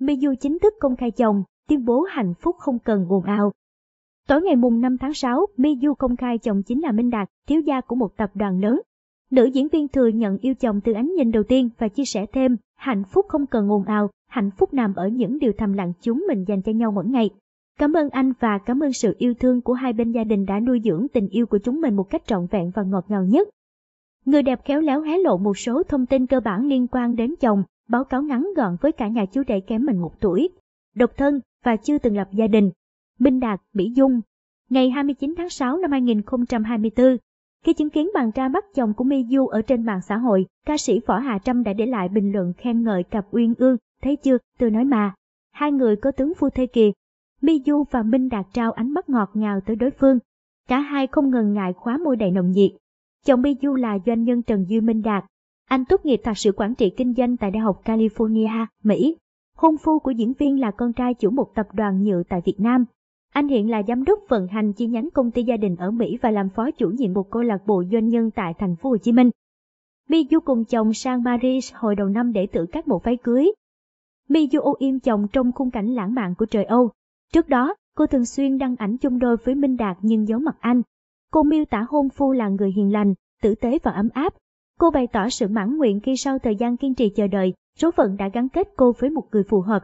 Miu chính thức công khai chồng, tuyên bố hạnh phúc không cần ồn ào. Tối ngày mùng 5 tháng 6, Miu công khai chồng chính là Minh Đạt, thiếu gia của một tập đoàn lớn. Nữ diễn viên thừa nhận yêu chồng từ ánh nhìn đầu tiên và chia sẻ thêm, hạnh phúc không cần ồn ào, hạnh phúc nằm ở những điều thầm lặng chúng mình dành cho nhau mỗi ngày. Cảm ơn anh và cảm ơn sự yêu thương của hai bên gia đình đã nuôi dưỡng tình yêu của chúng mình một cách trọn vẹn và ngọt ngào nhất. Người đẹp khéo léo hé lộ một số thông tin cơ bản liên quan đến chồng, báo cáo ngắn gọn với cả nhà chú rể kém mình một tuổi, độc thân và chưa từng lập gia đình, Minh Đạt, Mỹ Dung. Ngày 29 tháng 6 năm 2024, khi chứng kiến bạn tra bắt chồng của Mi Du ở trên mạng xã hội, ca sĩ Võ Hà Trâm đã để lại bình luận khen ngợi cặp uyên ương, thấy chưa, tôi nói mà. Hai người có tướng phu thê kìa. Mi Du và Minh Đạt trao ánh mắt ngọt ngào tới đối phương. Cả hai không ngần ngại khóa môi đầy nồng nhiệt. Chồng Mi Du là doanh nhân Trần Duy Minh Đạt, anh tốt nghiệp thạc sĩ quản trị kinh doanh tại Đại học California, Mỹ. Hôn phu của diễn viên là con trai chủ một tập đoàn nhựa tại Việt Nam. Anh hiện là giám đốc vận hành chi nhánh công ty gia đình ở Mỹ và làm phó chủ nhiệm một câu lạc bộ doanh nhân tại thành phố Hồ Chí Minh. Mi cùng chồng sang Paris hồi đầu năm để tự cắt một váy cưới. Mi Du ô im chồng trong khung cảnh lãng mạn của trời Âu. Trước đó, cô thường xuyên đăng ảnh chung đôi với Minh Đạt nhưng giấu mặt anh. Cô miêu tả hôn phu là người hiền lành, tử tế và ấm áp, Cô bày tỏ sự mãn nguyện khi sau thời gian kiên trì chờ đợi, số phận đã gắn kết cô với một người phù hợp.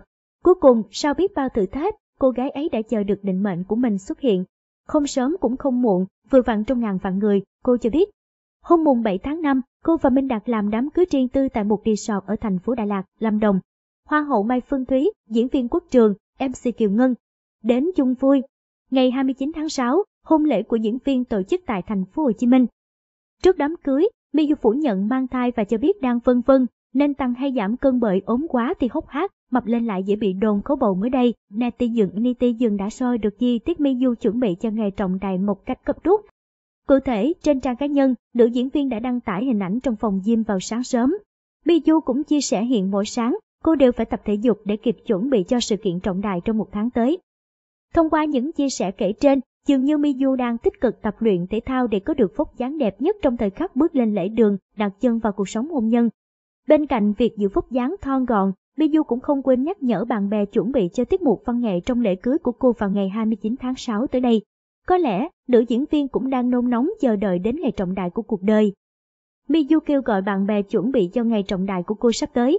Cuối cùng, sau biết bao thử thách, cô gái ấy đã chờ được định mệnh của mình xuất hiện. Không sớm cũng không muộn, vừa vặn trong ngàn vạn người, cô cho biết. Hôm mùng 7 tháng 5, cô và Minh Đạt làm đám cưới riêng tư tại một resort ở thành phố Đà Lạt, Lâm Đồng. Hoa hậu Mai Phương Thúy, diễn viên quốc trường, MC Kiều Ngân, đến chung vui. Ngày 29 tháng 6, hôn lễ của diễn viên tổ chức tại thành phố Hồ Chí Minh. Trước đám cưới, Mi Du phủ nhận mang thai và cho biết đang vân vân, nên tăng hay giảm cân bởi ốm quá thì hốc hác, mập lên lại dễ bị đồn có bầu mới đây. Nati Dượng Niti Dượng đã soi được chi tiết Mi Du chuẩn bị cho ngày trọng đại một cách cấp rút. Cụ thể, trên trang cá nhân, nữ diễn viên đã đăng tải hình ảnh trong phòng gym vào sáng sớm. Mi Du cũng chia sẻ hiện mỗi sáng, cô đều phải tập thể dục để kịp chuẩn bị cho sự kiện trọng đại trong một tháng tới. Thông qua những chia sẻ kể trên, Dường như Miyu đang tích cực tập luyện thể thao để có được phúc dáng đẹp nhất trong thời khắc bước lên lễ đường, đặt chân vào cuộc sống hôn nhân. Bên cạnh việc giữ phúc dáng thon gọn, Miyu cũng không quên nhắc nhở bạn bè chuẩn bị cho tiết mục văn nghệ trong lễ cưới của cô vào ngày 29 tháng 6 tới đây. Có lẽ, nữ diễn viên cũng đang nôn nóng chờ đợi đến ngày trọng đại của cuộc đời. Miyu kêu gọi bạn bè chuẩn bị cho ngày trọng đại của cô sắp tới,